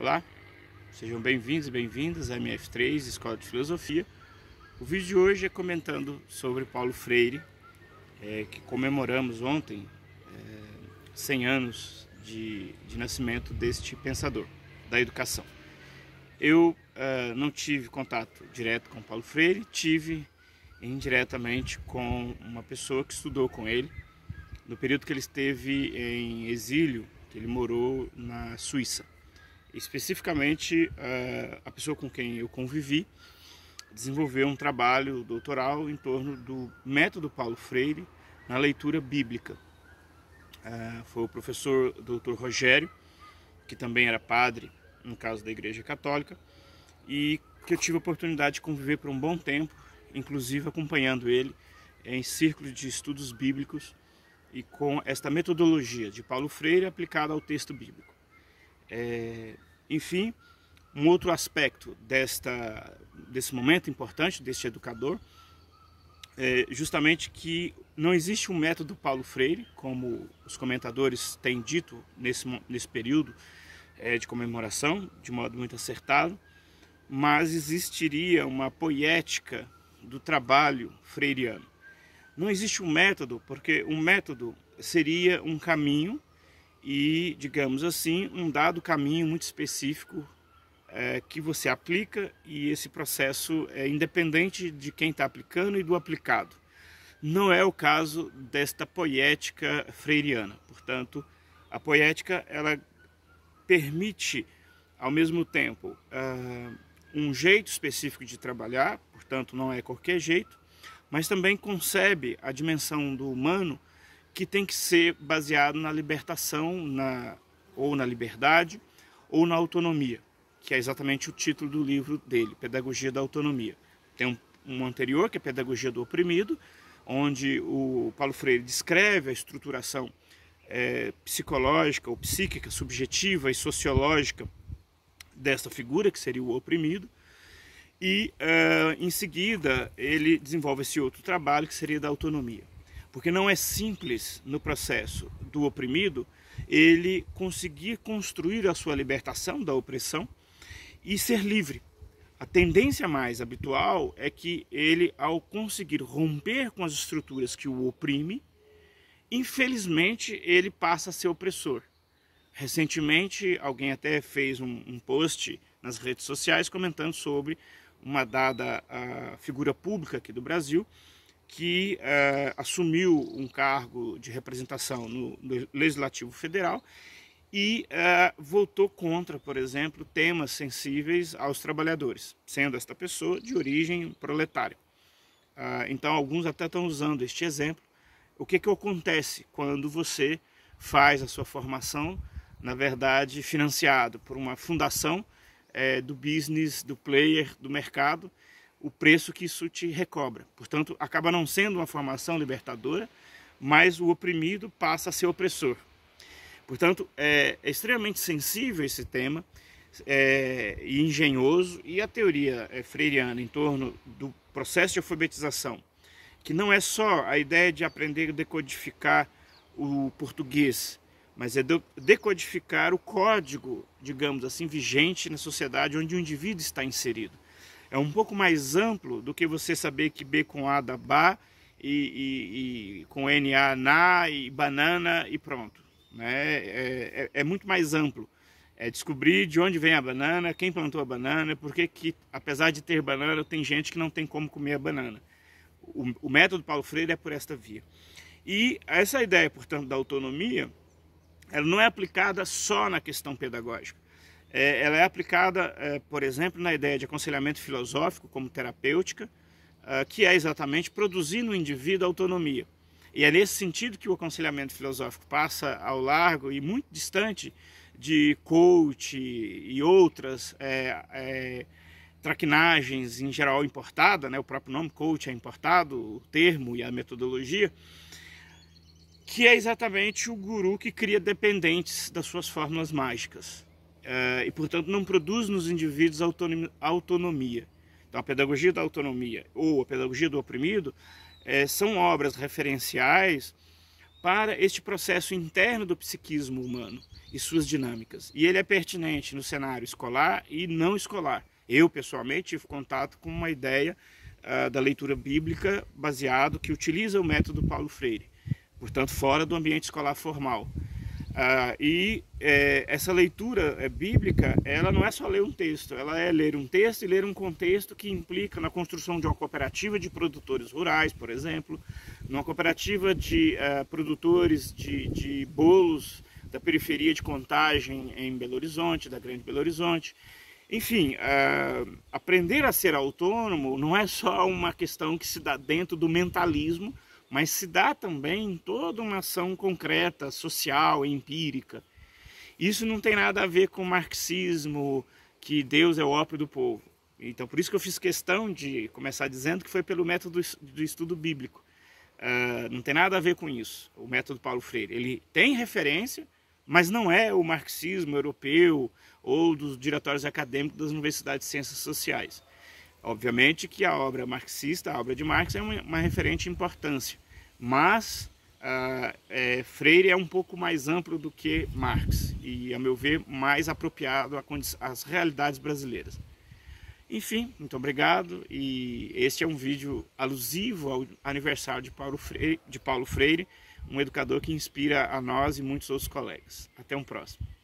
Olá, sejam bem-vindos e bem-vindas à MF3 Escola de Filosofia. O vídeo de hoje é comentando sobre Paulo Freire, é, que comemoramos ontem é, 100 anos de, de, nascimento deste pensador da educação. Eu é, não tive contato direto com Paulo Freire, tive indiretamente com uma pessoa que estudou com ele no período que ele esteve em exílio, que ele morou na Suíça. Especificamente, é, a pessoa com quem eu convivi desenvolveu um trabalho doutoral em torno do método Paulo Freire na leitura bíblica. É, foi o professor Dr. Rogério, que também era padre, no caso da Igreja Católica, e que eu tive a oportunidade de conviver por um bom tempo, inclusive acompanhando ele em círculos de estudos bíblicos e com esta metodologia de Paulo Freire aplicada ao texto bíblico. É, enfim, um outro aspecto desta, desse momento importante, deste educador, é justamente que não existe um método Paulo Freire, como os comentadores têm dito nesse, nesse período é, de comemoração, de modo muito acertado, mas existiria uma poética do trabalho freiriano. Não existe um método, porque um método seria um caminho e, digamos assim, um dado caminho muito específico é, que você aplica e esse processo é independente de quem está aplicando e do aplicado. Não é o caso desta poética freiriana. Portanto, a poética ela permite, ao mesmo tempo, uh, um jeito específico de trabalhar, portanto, não é qualquer jeito, mas também concebe a dimensão do humano que tem que ser baseado na libertação, na, ou na liberdade, ou na autonomia, que é exatamente o título do livro dele, Pedagogia da Autonomia. Tem um, um anterior, que é Pedagogia do Oprimido, onde o Paulo Freire descreve a estruturação é, psicológica ou psíquica, subjetiva e sociológica desta figura, que seria o oprimido. E, é, em seguida, ele desenvolve esse outro trabalho, que seria da autonomia porque não é simples no processo do oprimido ele conseguir construir a sua libertação da opressão e ser livre. A tendência mais habitual é que ele, ao conseguir romper com as estruturas que o oprime, infelizmente ele passa a ser opressor. Recentemente, alguém até fez um, um post nas redes sociais comentando sobre uma dada ah, figura pública aqui do Brasil que é, assumiu um cargo de representação no, Legislativo Federal e eh, votou contra, por exemplo, temas sensíveis aos trabalhadores, sendo esta pessoa de origem proletária. Ah, então, alguns até estão usando este exemplo. O que, que acontece quando você faz a sua formação, na verdade, financiado por uma fundação é, do business, do player, do mercado? o preço que isso te recobra. Portanto, acaba não sendo uma formação libertadora, mas o oprimido passa a ser opressor. Portanto, é, é extremamente sensível esse tema é, e engenhoso, e a teoria é, freiriana em torno do processo de alfabetização, que não é só a ideia de aprender a decodificar o português, mas é decodificar o código, digamos assim, vigente na sociedade onde o indivíduo está inserido é um pouco mais amplo do que você saber que B com A dá Bá e, e, e com N A na e banana e pronto. Né? É, é, é, muito mais amplo. É descobrir de onde vem a banana, quem plantou a banana, por que que, apesar de ter banana, tem gente que não tem como comer a banana. O, o método Paulo Freire é por esta via. E essa ideia, portanto, da autonomia, ela não é aplicada só na questão pedagógica é, ela é aplicada, é, por exemplo, na ideia de aconselhamento filosófico como terapêutica, ah, que é exatamente produzir no indivíduo autonomia. E é nesse sentido que o aconselhamento filosófico passa ao largo e muito distante de coach e outras é, é, traquinagens, em geral importada, né? o próprio nome coach é importado, o termo e a metodologia, que é exatamente o guru que cria dependentes das suas fórmulas mágicas. Eh, e, portanto, não produz nos indivíduos autonomia. Então, a pedagogia da autonomia ou a pedagogia do oprimido eh, são obras referenciais para este processo interno do psiquismo humano e suas dinâmicas. E ele é pertinente no cenário escolar e não escolar. Eu, pessoalmente, tive contato com uma ideia uh, da leitura bíblica baseado que utiliza o método Paulo Freire, portanto, fora do ambiente escolar formal. Ah, e é, essa leitura é, bíblica, ela não é só ler um texto, ela é ler um texto e ler um contexto que implica na construção de uma cooperativa de produtores rurais, por exemplo, numa cooperativa de uh, produtores de, de bolos da periferia de contagem em Belo Horizonte, da Grande Belo Horizonte. Enfim, uh, aprender a ser autônomo não é só uma questão que se dá dentro do mentalismo, mas se dá também toda uma ação concreta, social, empírica. Isso não tem nada a ver com marxismo, que Deus é o ópio do povo. Então, por isso que eu fiz questão de começar dizendo que foi pelo método do estudo bíblico. Uh, não tem nada a ver com isso, o método Paulo Freire. Ele tem referência, mas não é o marxismo europeu ou dos diretórios acadêmicos das universidades de ciências sociais. Obviamente que a obra marxista, a obra de Marx, é uma, uma referente importância, mas ah, é, Freire é um pouco mais amplo do que Marx e, a meu ver, mais apropriado às realidades brasileiras. Enfim, muito obrigado e este é um vídeo alusivo ao aniversário de Paulo Freire, de Paulo Freire um educador que inspira a nós e muitos outros colegas. Até um próximo.